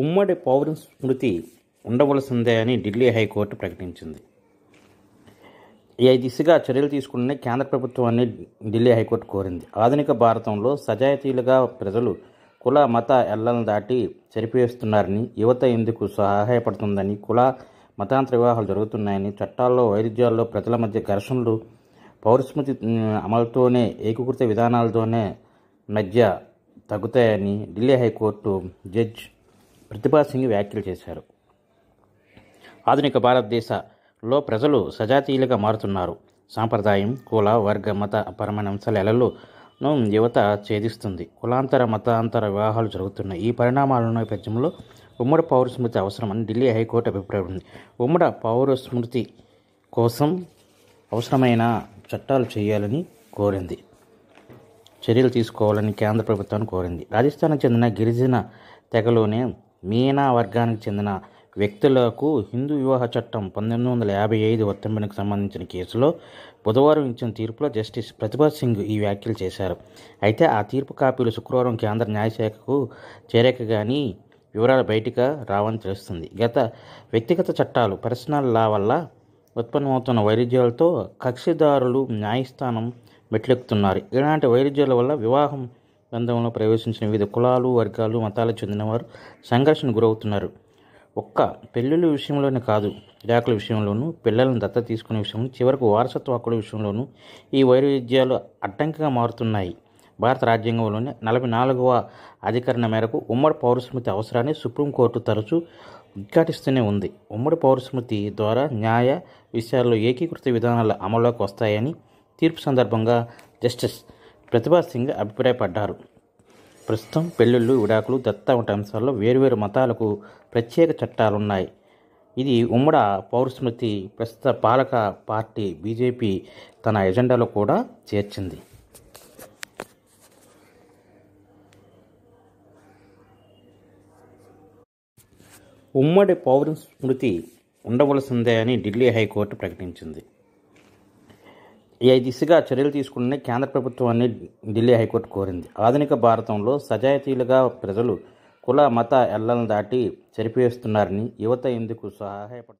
ఉమ్మడి పౌర స్మృతి ఉండవలసిందే అని ఢిల్లీ హైకోర్టు ప్రకటించింది ఈ దిశగా చర్యలు తీసుకునే కేంద్ర ప్రభుత్వాన్ని ఢిల్లీ హైకోర్టు కోరింది ఆధునిక భారతంలో సజాయతీలుగా ప్రజలు కుల మత ఎల్లలను దాటి చరిపేస్తున్నారని యువత ఎందుకు సహాయపడుతుందని కుల మతాంతర వివాహాలు జరుగుతున్నాయని చట్టాల్లో వైరుధ్యాల్లో ప్రజల మధ్య ఘర్షణలు పౌరస్మృతి అమలుతోనే ఏకీకృత విధానాలతోనే మధ్య తగ్గుతాయని ఢిల్లీ హైకోర్టు జడ్జ్ ప్రతిభా సింగ్ వ్యాఖ్యలు చేశారు ఆధునిక భారతదేశంలో ప్రజలు సజాతీయులుగా మారుతున్నారు సాంప్రదాయం కుల వర్గ మత పరమైన అంశాల ఎలలు యువత ఛేదిస్తుంది కులాంతర మతాంతర వివాహాలు జరుగుతున్నాయి ఈ పరిణామాల నేపథ్యంలో ఉమ్మడి పౌర స్మృతి అవసరమని ఢిల్లీ హైకోర్టు అభిప్రాయపడింది ఉమ్మడి పౌర స్మృతి కోసం అవసరమైన చట్టాలు చేయాలని కోరింది చర్యలు తీసుకోవాలని కేంద్ర ప్రభుత్వాన్ని కోరింది రాజస్థాన్కు చెందిన గిరిజన తెగలోనే మీనా వర్గానికి చెందిన వ్యక్తులకు హిందూ వివాహ చట్టం పంతొమ్మిది వందల యాభై ఐదు వర్తంపనకు సంబంధించిన కేసులో బుధవారం ఇచ్చిన తీర్పులో జస్టిస్ ప్రతిభా సింగ్ ఈ వ్యాఖ్యలు చేశారు అయితే ఆ తీర్పు కాపీలు శుక్రవారం కేంద్ర న్యాయశాఖకు చేరాక కానీ వివరాలు బయటకు రావని తెలుస్తుంది గత వ్యక్తిగత చట్టాలు పర్సనల్ లా వల్ల ఉత్పన్నమవుతున్న వైరుధ్యాలతో కక్షిదారులు న్యాయస్థానం మెట్లెక్కుతున్నారు ఇలాంటి వైరుధ్యాల వల్ల వివాహం బంధంలో ప్రవేశించిన వివిధ కులాలు వర్గాలు మతాలకు చెందినవారు సంఘర్షణకు గురవుతున్నారు ఒక్క పెళ్ళిళ్ళ విషయంలోనే కాదు జాకుల విషయంలోనూ పిల్లలను దత్త తీసుకునే విషయంలో చివరకు వారసత్వ హక్కుల విషయంలోనూ ఈ వైరుధ్యాలు అడ్డంకిగా మారుతున్నాయి భారత రాజ్యాంగంలోని నలభై నాలుగవ అధికరణ మేరకు ఉమ్మడి పౌరస్మృతి అవసరాన్ని సుప్రీంకోర్టు తరచూ ఉద్ఘాటిస్తూనే ఉంది ఉమ్మడి పౌరస్మృతి ద్వారా న్యాయ విషయాల్లో ఏకీకృత విధానాల అమల్లోకి వస్తాయని తీర్పు సందర్భంగా జస్టిస్ ప్రతిభా సింగ్ అభిప్రాయపడ్డారు ప్రస్తుతం పెళ్ళిళ్ళు విడాకులు దత్తా వంటి అంశాల్లో వేరువేరు మతాలకు ప్రత్యేక చట్టాలున్నాయి ఇది ఉమ్మడ పౌరస్మృతి ప్రస్తుత పాలక పార్టీ బీజేపీ తన ఎజెండాలో కూడా చేర్చింది ఉమ్మడి పౌరస్మృతి ఉండవలసిందే అని ఢిల్లీ హైకోర్టు ప్రకటించింది ఈ దిశగా చర్యలు తీసుకునే కేంద్ర ప్రభుత్వాన్ని ఢిల్లీ హైకోర్టు కోరింది ఆధునిక భారతంలో సజాయతీలుగా ప్రజలు కుల మత ఎల్లలను దాటి చెరిపివేస్తున్నారని యువత ఎందుకు సహాయపడుతుంది